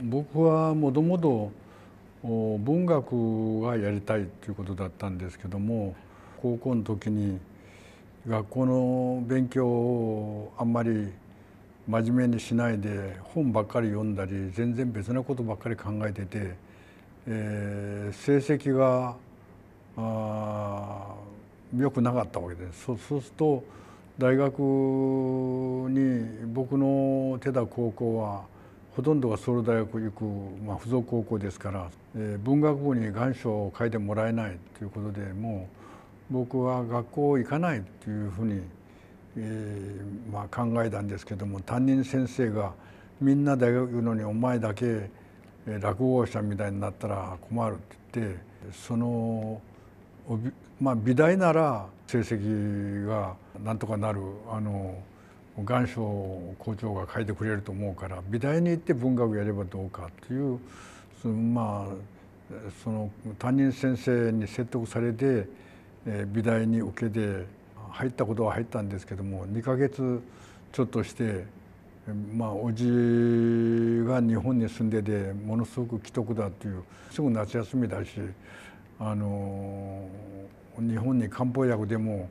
僕はもともと文学がやりたいということだったんですけども高校の時に学校の勉強をあんまり真面目にしないで本ばっかり読んだり全然別なことばっかり考えてて、えー、成績が良くなかったわけです。そうすると大学に僕の手だ高校はほとんどがソウル大学行く、まあ、付属高校ですから、えー、文学部に願書を書いてもらえないということでもう僕は学校行かないというふうに、えーまあ、考えたんですけども担任先生がみんな大学行くのにお前だけ落語者みたいになったら困るって言ってその、まあ、美大なら成績がなんとかなるあの願書校長が書いてくれると思うから美大に行って文学やればどうかというそのまあその担任先生に説得されて美大に受けて入ったことは入ったんですけども2ヶ月ちょっとしてまあおじが日本に住んでてものすごく既得だっていうすぐ夏休みだしあの日本に漢方薬でも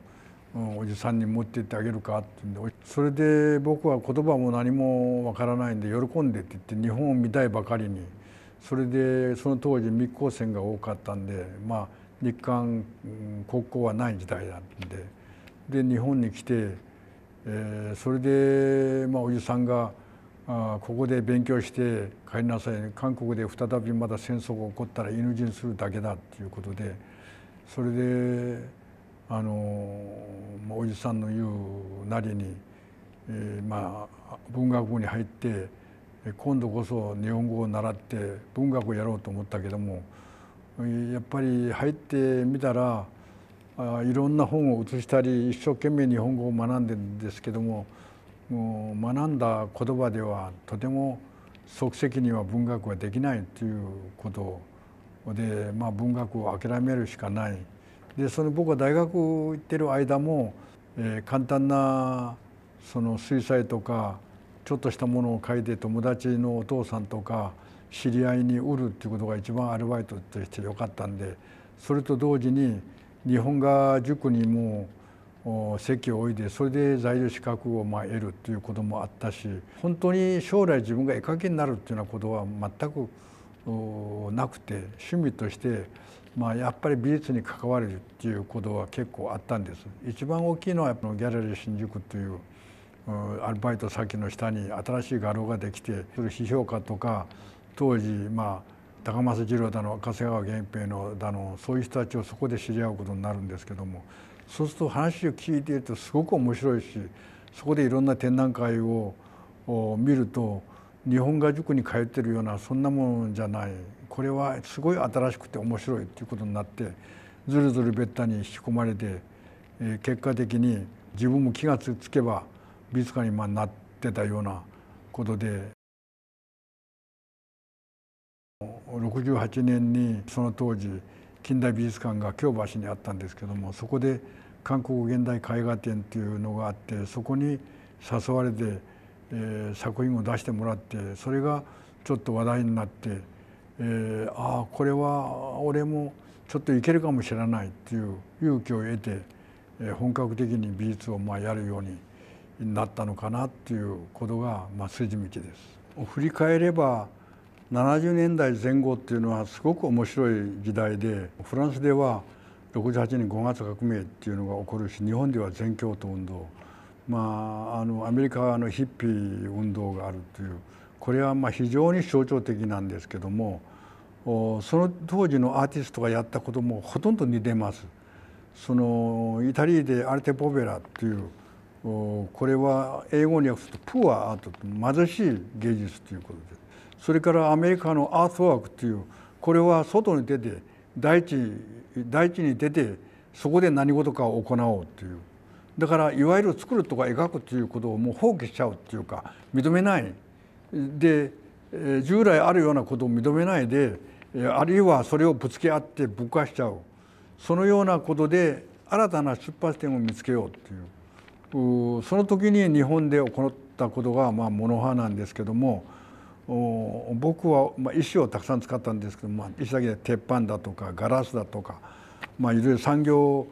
うん、おじさんに持って行ってあげるかって言うんでそれで僕は言葉も何もわからないんで喜んでって言って日本を見たいばかりにそれでその当時密航船が多かったんでまあ日韓国交はない時代だったんでで日本に来て、えー、それで、まあ、おじさんがあここで勉強して帰りなさい韓国で再びまた戦争が起こったら犬死にするだけだっていうことでそれで。あのおじさんの言うなりに、えー、まあ文学部に入って今度こそ日本語を習って文学をやろうと思ったけどもやっぱり入ってみたらあいろんな本を写したり一生懸命日本語を学んでるんですけどももう学んだ言葉ではとても即席には文学はできないということで、まあ、文学を諦めるしかない。でその僕は大学行ってる間も、えー、簡単なその水彩とかちょっとしたものを描いて友達のお父さんとか知り合いに売るっていうことが一番アルバイトとしてよかったんでそれと同時に日本画塾にも席を置いてそれで在留資格をまあ得るっていうこともあったし本当に将来自分が絵描きになるっていうようなことは全くなくて趣味としてまあ、やっぱり美術に関わるっていうことは結構あったんです一番大きいのはギャラリー新宿というアルバイト先の下に新しい画廊ができてそれ批評家とか当時まあ高松二郎だの長谷川源平のだのそういう人たちをそこで知り合うことになるんですけどもそうすると話を聞いているとすごく面白いしそこでいろんな展覧会を見ると日本画塾に通ってるようなそんなもんじゃないこれはすごい新しくて面白いっていうことになってずるずるべったに引き込まれて、え結果的に自分も気がつけば美術館にまあなってたようなことで68年にその当時近代美術館が京橋にあったんですけどもそこで韓国現代絵画展っていうのがあってそこに誘われて、えー、作品を出してもらってそれがちょっと話題になって。えー、ああこれは俺もちょっといけるかもしれないっていう勇気を得て、えー、本格的に美術をまあやるようになったのかなっていうことがまあ筋道です。振り返れば70年代前後っていうのはすごく面白い時代でフランスでは68年5月革命っていうのが起こるし日本では全共闘運動まあ、あのアメリカのヒッピー運動があるというこれはま非常に象徴的なんですけどもその当時のアーティストがやったこともほとんど似てます。そのイタリーでアルテ・ポベラというこれは英語に訳すとプアアート貧しい芸術ということでそれからアメリカのアートワークというこれは外に出て大地大地に出てそこで何事かを行おうというだからいわゆる作るとか描くということをもう放棄しちゃうっていうか認めないで従来あるようなことを認めないであるいはそれをぶつけ合ってぶっ壊しちゃうそのようなことで新たな出発点を見つけようというその時に日本で起こったことがまあモノ派なんですけども僕はまあ石をたくさん使ったんですけど、まあ、石だけで鉄板だとかガラスだとか、まあ、いろいろ産業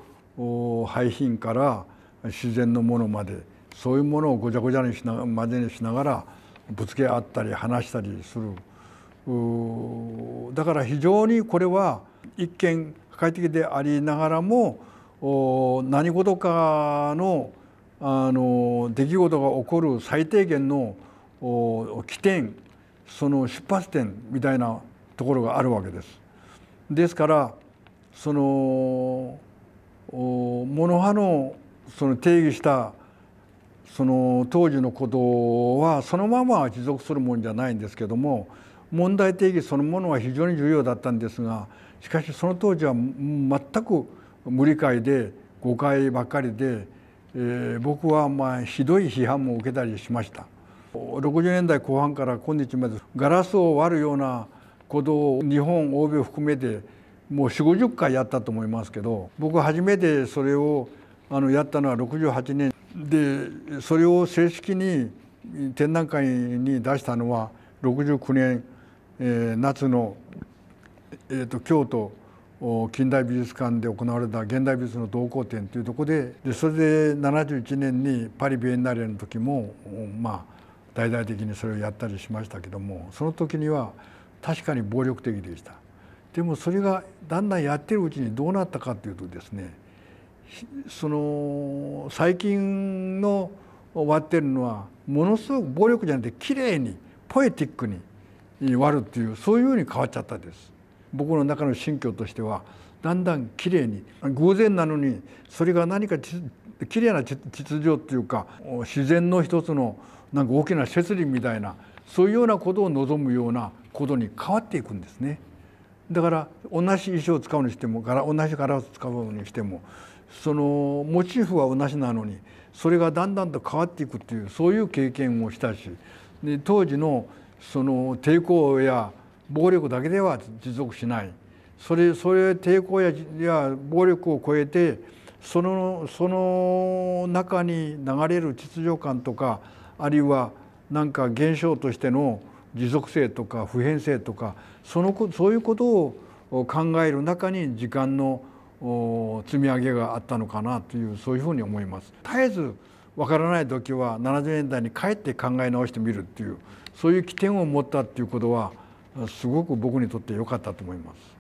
廃品から自然のものまでそういうものをごちゃごちゃにしな混ぜにしながらぶつけ合ったり話したりするだから非常にこれは一見破壊的でありながらも何事かのあの出来事が起こる最低限の起点その出発点みたいなところがあるわけです。ですからその物ノ派のその定義したその当時のことはそのまま持続するもんじゃないんですけども問題定義そのものは非常に重要だったんですがしかしその当時は全く無理解で誤解ばかりで、えー、僕はまあひどい批判も受けたりしました60年代後半から今日までガラスを割るようなことを日本欧米含めてもう4 5 0回やったと思いますけど僕初めてそれをあのやったのは68年でそれを正式に展覧会に出したのは69年、えー、夏の、えーと、京都近代美術館で行われた現代美術の同好展というとこででそれで71年にパリ・ビエンナーレの時もまあ大々的にそれをやったりしましたけどもその時には確かに暴力的でした。でもそれがだんだんやってるうちにどうなったかというとですねその最近の割ってるのはものすごく暴力じゃなくてきれいにポエティックに割るっていうそういうふうに変わっちゃったんです僕の中の心境としてはだんだんきれいに偶然なのにそれが何かきれいな秩序っていうか自然の一つのなんか大きな摂理みたいなそういうようなことを望むようなことに変わっていくんですね。だから同じ衣装を使うにしても同じ柄を使うにしてもそのモチーフは同じなのにそれがだんだんと変わっていくっていうそういう経験をしたしで当時のその抵抗や暴力だけでは持続しないそれそれ抵抗やや暴力を超えてそのその中に流れる秩序感とかあるいは何か現象としての持続性とか普遍性とかそのそういうことを考える中に時間の積み上げがあったのかなというそういうふうに思います。絶えずわからない時は70年代に帰って考え直してみるっていうそういう起点を持ったっていうことはすごく僕にとって良かったと思います。